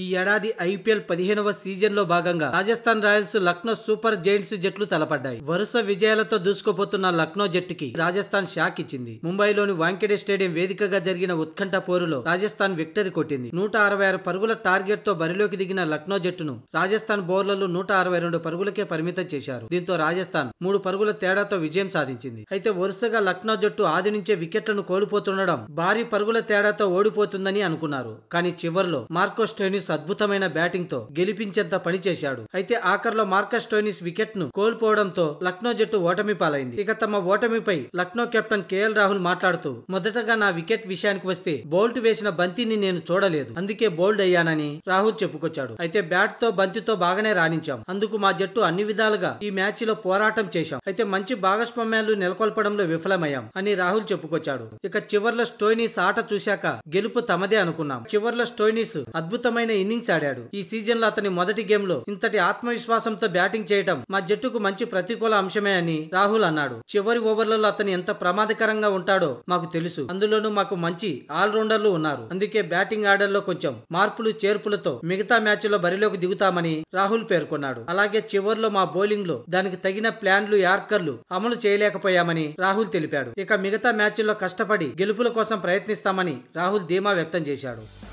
ఈ ఏడాది ఐపీఎల్ పదిహేనవ సీజన్లో భాగంగా Rajasthan Royals Lucknow super giants జట్లు తలపడ్డాయి వరుస విజయాలతో దూసుకుపోతున్న లక్నో జట్టుకి రాజస్థాన్ షాక్ ఇచ్చింది ముంబైలోని వాంకెడే స్టేడియం వేదికగా జరిగిన ఉత్కంఠ పోరులో రాజస్థాన్ విక్టరీ కొట్టింది నూట అరవై ఆరు పరుగుల టార్గెట్ తో బరిలోకి దిగిన లక్నో జట్టును రాజస్థాన్ బౌలర్లు నూట అరవై రెండు పరుగులకే పరిమితం చేశారు దీంతో రాజస్థాన్ మూడు పరుగుల తేడాతో విజయం సాధించింది అయితే వరుసగా లక్నో జట్టు ఆది నుంచే వికెట్లను కోల్పోతుండడం భారీ పరుగుల తేడాతో ఓడిపోతుందని అనుకున్నారు కానీ చివరిలో మార్కో స్టోని స్టోయినిస్ అద్భుతమైన తో గెలిపించేంత పనిచేశాడు అయితే ఆఖర్లో మార్కస్ స్టోయినిస్ వికెట్ ను కోల్పోవడంతో లక్నో జట్టు ఓటమి పాలైంది ఇక తమ ఓటమిపై లక్నో కెప్టెన్ కేఎల్ రాహుల్ మాట్లాడుతూ మొదటగా నా వికెట్ విషయానికి వస్తే బౌల్ట్ వేసిన బంతిని నేను చూడలేదు అందుకే బౌల్డ్ అయ్యానని రాహుల్ చెప్పుకొచ్చాడు అయితే బ్యాట్ తో బంతితో బాగానే రాణించాం అందుకు మా జట్టు అన్ని విధాలుగా ఈ మ్యాచ్ లో పోరాటం చేశాం అయితే మంచి భాగస్వామ్యాలు నెలకొల్పడంలో విఫలమయ్యాం అని రాహుల్ చెప్పుకొచ్చాడు ఇక చివర్లో స్టోయినిస్ ఆట చూశాక గెలుపు తమదే అనుకున్నాం చివర్లో స్టోయినిస్ అద్భుతమైన అద్భుతమైన ఇన్నింగ్స్ ఆడాడు ఈ సీజన్ లో అతని మొదటి గేమ్ లో ఇంతటి ఆత్మవిశ్వాసంతో బ్యాటింగ్ చేయడం మా జట్టుకు మంచి ప్రతికూల అంశమే అని రాహుల్ అన్నాడు చివరి ఓవర్లలో అతను ఎంత ప్రమాదకరంగా ఉంటాడో మాకు తెలుసు అందులోనూ మాకు మంచి ఆల్రౌండర్లు ఉన్నారు అందుకే బ్యాటింగ్ ఆర్డర్లో కొంచెం మార్పులు చేర్పులతో మిగతా మ్యాచ్ లో బరిలోకి దిగుతామని రాహుల్ పేర్కొన్నాడు అలాగే చివరిలో మా బౌలింగ్ లో దానికి తగిన ప్లాన్లు యార్కర్లు అమలు చేయలేకపోయామని రాహుల్ తెలిపాడు ఇక మిగతా మ్యాచ్ల్లో కష్టపడి గెలుపుల కోసం ప్రయత్నిస్తామని రాహుల్ ధీమా వ్యక్తం చేశాడు